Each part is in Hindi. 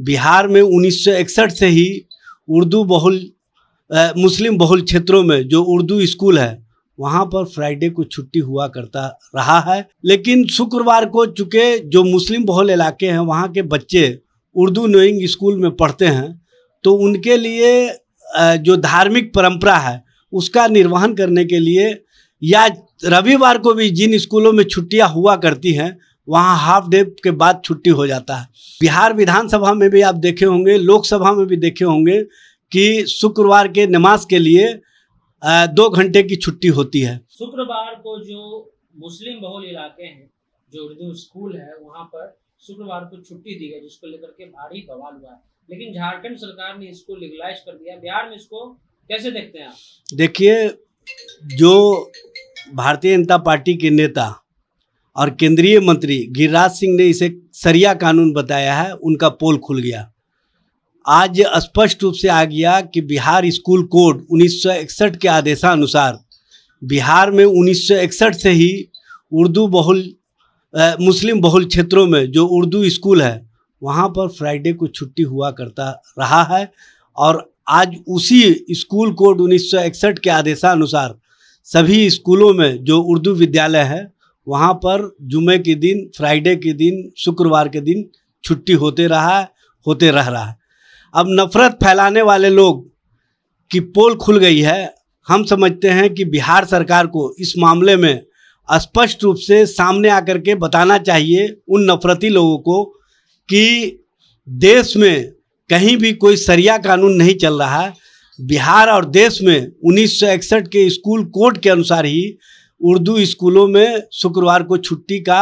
बिहार में 1961 से ही उर्दू बहुल आ, मुस्लिम बहुल क्षेत्रों में जो उर्दू स्कूल है वहाँ पर फ्राइडे को छुट्टी हुआ करता रहा है लेकिन शुक्रवार को चुके जो मुस्लिम बहुल इलाके हैं वहाँ के बच्चे उर्दू नोइंग स्कूल में पढ़ते हैं तो उनके लिए जो धार्मिक परंपरा है उसका निर्वहन करने के लिए या रविवार को भी जिन स्कूलों में छुट्टियां हुआ करती हैं वहाँ हाफ डे के बाद छुट्टी हो जाता है बिहार विधानसभा में भी आप देखे होंगे लोकसभा में भी देखे होंगे कि शुक्रवार के नमाज के लिए दो घंटे की छुट्टी होती है शुक्रवार को जो मुस्लिम बहुल इलाके हैं जो उर्दू स्कूल है वहाँ पर शुक्रवार को छुट्टी दी गई जिसको लेकर के भारी बवाल हुआ है लेकिन झारखंड सरकार ने इसको लीगलाइज कर दिया बिहार में इसको कैसे देखते हैं आप देखिए जो भारतीय जनता पार्टी के नेता और केंद्रीय मंत्री गिरिराज सिंह ने इसे सरिया कानून बताया है उनका पोल खुल गया आज स्पष्ट रूप से आ गया कि बिहार स्कूल कोड 1961 के आदेशानुसार बिहार में 1961 से ही उर्दू बहुल आ, मुस्लिम बहुल क्षेत्रों में जो उर्दू स्कूल है वहाँ पर फ्राइडे को छुट्टी हुआ करता रहा है और आज उसी स्कूल कोड 1961 के आदेशानुसार सभी स्कूलों में जो उर्दू विद्यालय है वहाँ पर जुमे के दिन फ्राइडे के दिन शुक्रवार के दिन छुट्टी होते रहा है होते रह रहा है अब नफरत फैलाने वाले लोग की पोल खुल गई है हम समझते हैं कि बिहार सरकार को इस मामले में स्पष्ट रूप से सामने आकर के बताना चाहिए उन नफरती लोगों को कि देश में कहीं भी कोई सरिया कानून नहीं चल रहा है बिहार और देश में उन्नीस के स्कूल कोड के अनुसार ही उर्दू स्कूलों में शुक्रवार को छुट्टी का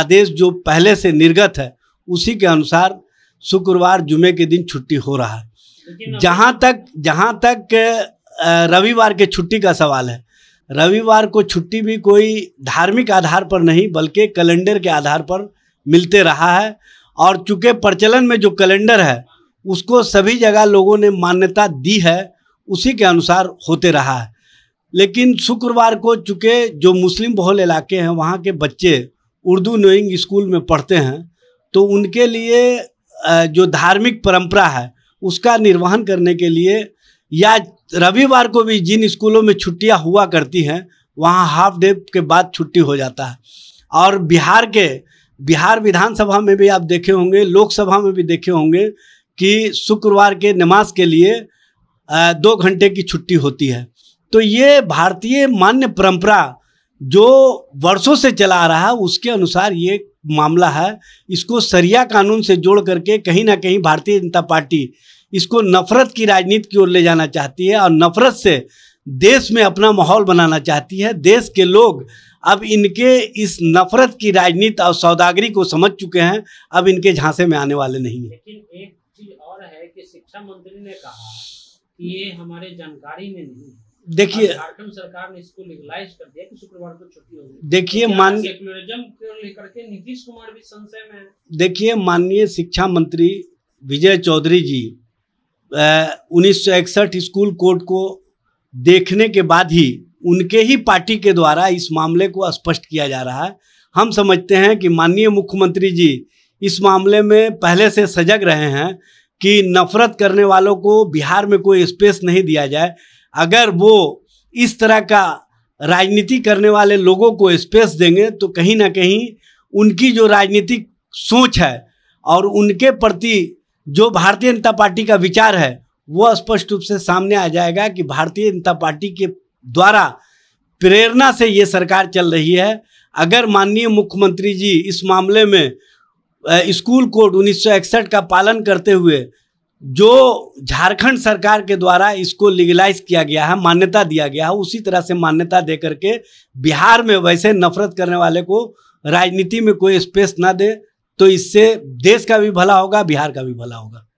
आदेश जो पहले से निर्गत है उसी के अनुसार शुक्रवार जुमे के दिन छुट्टी हो रहा है जहाँ तक जहाँ तक रविवार के छुट्टी का सवाल है रविवार को छुट्टी भी कोई धार्मिक आधार पर नहीं बल्कि कैलेंडर के आधार पर मिलते रहा है और चूँकि प्रचलन में जो कैलेंडर है उसको सभी जगह लोगों ने मान्यता दी है उसी के अनुसार होते रहा है लेकिन शुक्रवार को चूँकि जो मुस्लिम बहुल इलाके हैं वहाँ के बच्चे उर्दू नोइंग स्कूल में पढ़ते हैं तो उनके लिए जो धार्मिक परंपरा है उसका निर्वहन करने के लिए या रविवार को भी जिन स्कूलों में छुट्टियां हुआ करती हैं वहाँ हाफ डे के बाद छुट्टी हो जाता है और बिहार के बिहार विधानसभा में भी आप देखे होंगे लोकसभा में भी देखे होंगे कि शुक्रवार के नमाज के लिए दो घंटे की छुट्टी होती है तो ये भारतीय मान्य परंपरा जो वर्षों से चला आ रहा है उसके अनुसार ये मामला है इसको सरिया कानून से जोड़ करके कहीं ना कहीं भारतीय जनता पार्टी इसको नफरत की राजनीति की ओर ले जाना चाहती है और नफरत से देश में अपना माहौल बनाना चाहती है देश के लोग अब इनके इस नफरत की राजनीति और सौदागरी को समझ चुके हैं अब इनके झांसे में आने वाले नहीं है लेकिन एक चीज और है कि शिक्षा मंत्री ने कहा कि ये हमारे जानकारी में नहीं है देखिए सरकार ने इसको लीगलाइज कर दिया कि शुक्रवार को छुट्टी होगी देखिए माननीय को लेकर के नीतीश कुमार भी संशय में देखिए माननीय शिक्षा मंत्री विजय चौधरी जी उन्नीस स्कूल कोड को देखने के बाद ही उनके ही पार्टी के द्वारा इस मामले को स्पष्ट किया जा रहा है हम समझते हैं कि माननीय मुख्यमंत्री जी इस मामले में पहले से सजग रहे हैं कि नफरत करने वालों को बिहार में कोई स्पेस नहीं दिया जाए अगर वो इस तरह का राजनीति करने वाले लोगों को स्पेस देंगे तो कहीं ना कहीं उनकी जो राजनीतिक सोच है और उनके प्रति जो भारतीय जनता पार्टी का विचार है वो स्पष्ट रूप से सामने आ जाएगा कि भारतीय जनता पार्टी के द्वारा प्रेरणा से ये सरकार चल रही है अगर माननीय मुख्यमंत्री जी इस मामले में स्कूल कोड 1961 का पालन करते हुए जो झारखंड सरकार के द्वारा इसको लीगलाइज किया गया है मान्यता दिया गया है उसी तरह से मान्यता दे करके बिहार में वैसे नफरत करने वाले को राजनीति में कोई स्पेस ना दे तो इससे देश का भी भला होगा बिहार का भी भला होगा